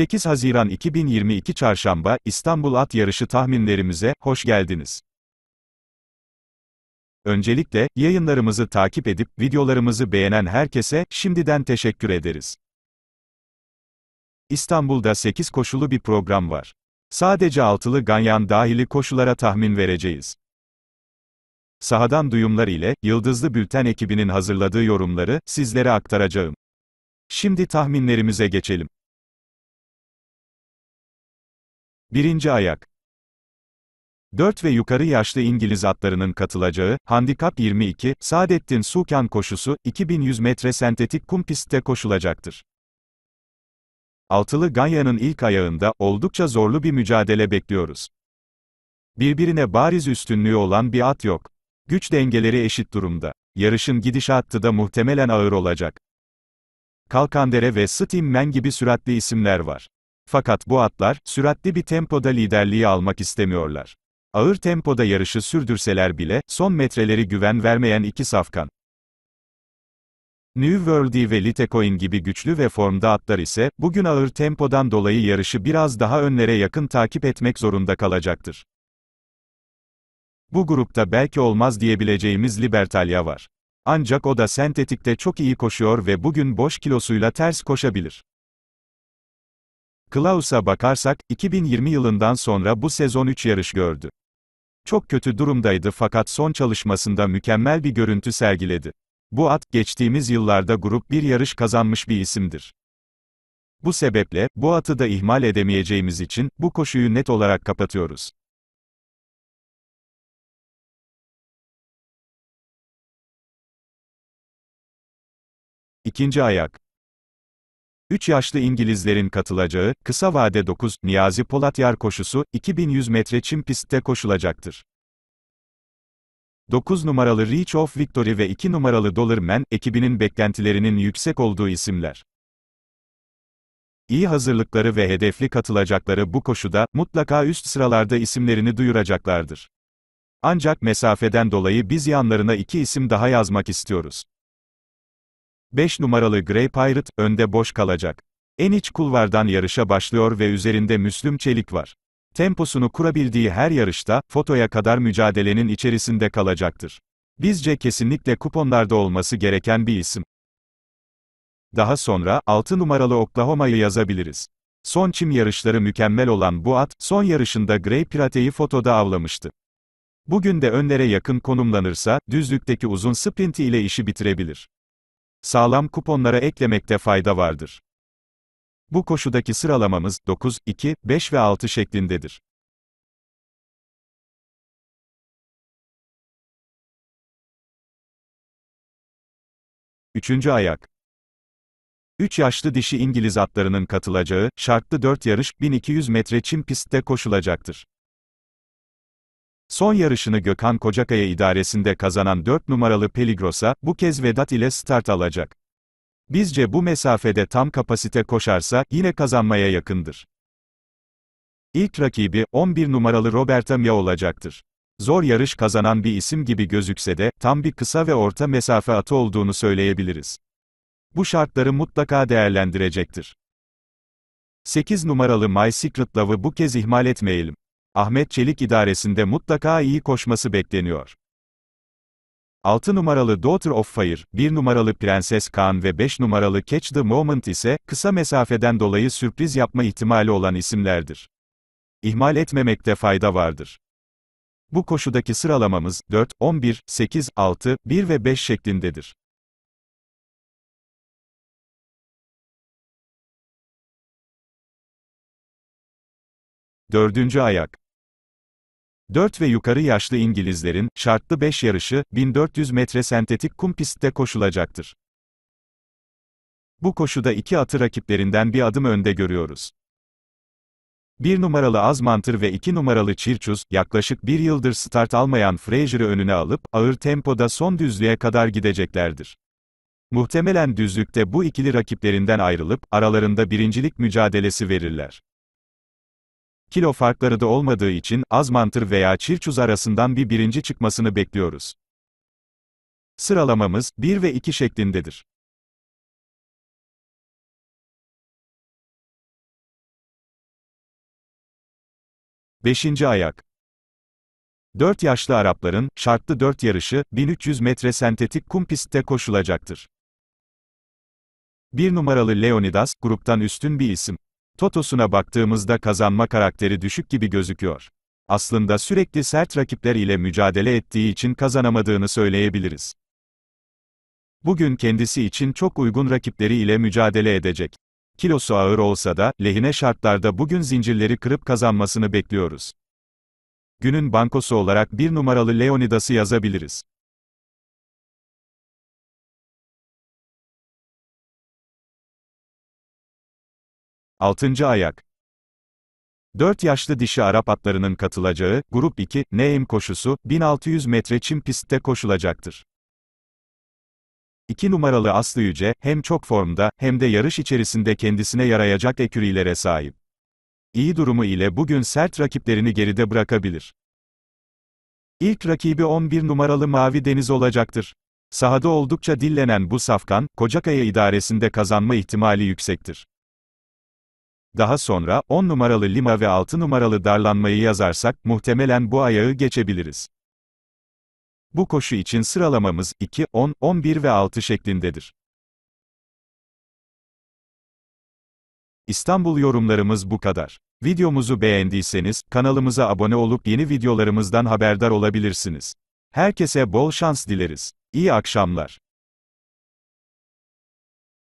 8 Haziran 2022 Çarşamba, İstanbul At Yarışı tahminlerimize, hoş geldiniz. Öncelikle, yayınlarımızı takip edip, videolarımızı beğenen herkese, şimdiden teşekkür ederiz. İstanbul'da 8 koşulu bir program var. Sadece altılı ganyan dahili koşulara tahmin vereceğiz. Sahadan duyumlar ile, Yıldızlı Bülten ekibinin hazırladığı yorumları, sizlere aktaracağım. Şimdi tahminlerimize geçelim. Birinci ayak. 4 ve yukarı yaşlı İngiliz atlarının katılacağı, Handikap 22, Saadettin Sukan koşusu, 2100 metre sentetik kum pistte koşulacaktır. Altılı Ganya'nın ilk ayağında, oldukça zorlu bir mücadele bekliyoruz. Birbirine bariz üstünlüğü olan bir at yok. Güç dengeleri eşit durumda. Yarışın gidişatı da muhtemelen ağır olacak. Kalkandere ve Steamman gibi süratli isimler var. Fakat bu atlar, süratli bir tempoda liderliği almak istemiyorlar. Ağır tempoda yarışı sürdürseler bile, son metreleri güven vermeyen iki safkan. New Worldie ve Litecoin gibi güçlü ve formda atlar ise, bugün ağır tempodan dolayı yarışı biraz daha önlere yakın takip etmek zorunda kalacaktır. Bu grupta belki olmaz diyebileceğimiz Libertalia var. Ancak o da sentetikte çok iyi koşuyor ve bugün boş kilosuyla ters koşabilir. Klaus'a bakarsak, 2020 yılından sonra bu sezon 3 yarış gördü. Çok kötü durumdaydı fakat son çalışmasında mükemmel bir görüntü sergiledi. Bu at, geçtiğimiz yıllarda grup bir yarış kazanmış bir isimdir. Bu sebeple, bu atı da ihmal edemeyeceğimiz için, bu koşuyu net olarak kapatıyoruz. İkinci ayak. 3 yaşlı İngilizlerin katılacağı, kısa vade 9, Niyazi Polat koşusu, 2100 metre çim pistte koşulacaktır. 9 numaralı Reach of Victory ve 2 numaralı Dollar Man, ekibinin beklentilerinin yüksek olduğu isimler. İyi hazırlıkları ve hedefli katılacakları bu koşuda, mutlaka üst sıralarda isimlerini duyuracaklardır. Ancak mesafeden dolayı biz yanlarına iki isim daha yazmak istiyoruz. 5 numaralı Grey Pirate, önde boş kalacak. En iç kulvardan yarışa başlıyor ve üzerinde Müslüm Çelik var. Temposunu kurabildiği her yarışta, fotoya kadar mücadelenin içerisinde kalacaktır. Bizce kesinlikle kuponlarda olması gereken bir isim. Daha sonra, 6 numaralı Oklahoma'yı yazabiliriz. Son çim yarışları mükemmel olan bu at, son yarışında Grey Pirate'yi fotoda avlamıştı. Bugün de önlere yakın konumlanırsa, düzlükteki uzun sprinti ile işi bitirebilir sağlam kuponlara eklemekte fayda vardır. Bu koşudaki sıralamamız 9, 2, 5 ve 6 şeklindedir. Üçüncü ayak. 3 yaşlı dişi İngiliz atlarının katılacağı, şartlı 4 yarış, 1200 metre çim pistte koşulacaktır. Son yarışını Gökhan Kocakaya idaresinde kazanan 4 numaralı Peligros'a, bu kez Vedat ile start alacak. Bizce bu mesafede tam kapasite koşarsa, yine kazanmaya yakındır. İlk rakibi, 11 numaralı Roberta Mia olacaktır. Zor yarış kazanan bir isim gibi gözükse de, tam bir kısa ve orta mesafe atı olduğunu söyleyebiliriz. Bu şartları mutlaka değerlendirecektir. 8 numaralı My Secret Love'ı bu kez ihmal etmeyelim. Ahmet Çelik idaresinde mutlaka iyi koşması bekleniyor. 6 numaralı Daughter of Fire, 1 numaralı Prenses Khan ve 5 numaralı Catch the Moment ise, kısa mesafeden dolayı sürpriz yapma ihtimali olan isimlerdir. İhmal etmemekte fayda vardır. Bu koşudaki sıralamamız, 4, 11, 8, 6, 1 ve 5 şeklindedir. Dördüncü ayak. 4 ve yukarı yaşlı İngilizlerin, şartlı 5 yarışı, 1400 metre sentetik kum pistte koşulacaktır. Bu koşuda iki atı rakiplerinden bir adım önde görüyoruz. 1 numaralı Azmantır ve 2 numaralı Çirçuz, yaklaşık bir yıldır start almayan Fraser'ı önüne alıp, ağır tempoda son düzlüğe kadar gideceklerdir. Muhtemelen düzlükte bu ikili rakiplerinden ayrılıp, aralarında birincilik mücadelesi verirler. Kilo farkları da olmadığı için, az mantır veya çirçuz arasından bir birinci çıkmasını bekliyoruz. Sıralamamız, 1 ve 2 şeklindedir. Beşinci ayak. 4 yaşlı Arapların, şartlı 4 yarışı, 1300 metre sentetik kum pistte koşulacaktır. Bir numaralı Leonidas, gruptan üstün bir isim. Totos'una baktığımızda kazanma karakteri düşük gibi gözüküyor. Aslında sürekli sert rakipler ile mücadele ettiği için kazanamadığını söyleyebiliriz. Bugün kendisi için çok uygun rakipleri ile mücadele edecek. Kilosu ağır olsa da, lehine şartlarda bugün zincirleri kırıp kazanmasını bekliyoruz. Günün bankosu olarak bir numaralı Leonidas'ı yazabiliriz. 6. Ayak 4 yaşlı dişi Arap atlarının katılacağı, Grup 2, Neim koşusu, 1600 metre çim pistte koşulacaktır. 2 numaralı Aslı Yüce, hem çok formda, hem de yarış içerisinde kendisine yarayacak ekürilere sahip. İyi durumu ile bugün sert rakiplerini geride bırakabilir. İlk rakibi 11 numaralı Mavi Deniz olacaktır. Sahada oldukça dillenen bu safkan, Kocakaya idaresinde kazanma ihtimali yüksektir. Daha sonra 10 numaralı lima ve 6 numaralı darlanmayı yazarsak muhtemelen bu ayağı geçebiliriz. Bu koşu için sıralamamız 2, 10, 11 ve 6 şeklindedir. İstanbul yorumlarımız bu kadar. Videomuzu beğendiyseniz, kanalımıza abone olup yeni videolarımızdan haberdar olabilirsiniz. Herkese bol şans dileriz. İyi akşamlar.